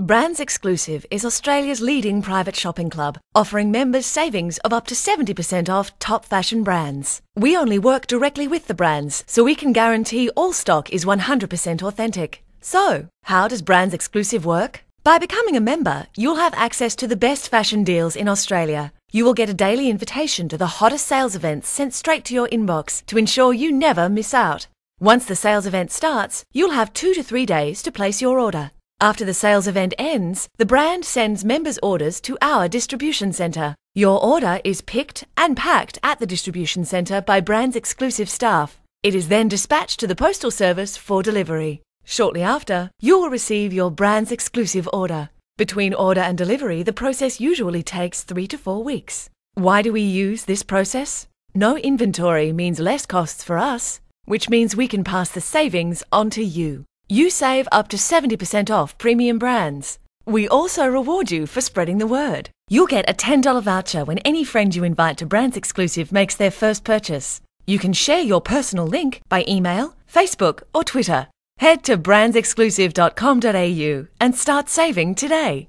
Brands Exclusive is Australia's leading private shopping club, offering members savings of up to 70% off top fashion brands. We only work directly with the brands, so we can guarantee all stock is 100% authentic. So, how does Brands Exclusive work? By becoming a member, you'll have access to the best fashion deals in Australia. You will get a daily invitation to the hottest sales events sent straight to your inbox to ensure you never miss out. Once the sales event starts, you'll have two to three days to place your order. After the sales event ends, the brand sends members' orders to our distribution centre. Your order is picked and packed at the distribution centre by brand's exclusive staff. It is then dispatched to the postal service for delivery. Shortly after, you will receive your brand's exclusive order. Between order and delivery, the process usually takes three to four weeks. Why do we use this process? No inventory means less costs for us, which means we can pass the savings on to you. You save up to 70% off premium brands. We also reward you for spreading the word. You'll get a $10 voucher when any friend you invite to Brands Exclusive makes their first purchase. You can share your personal link by email, Facebook, or Twitter. Head to brandsexclusive.com.au and start saving today.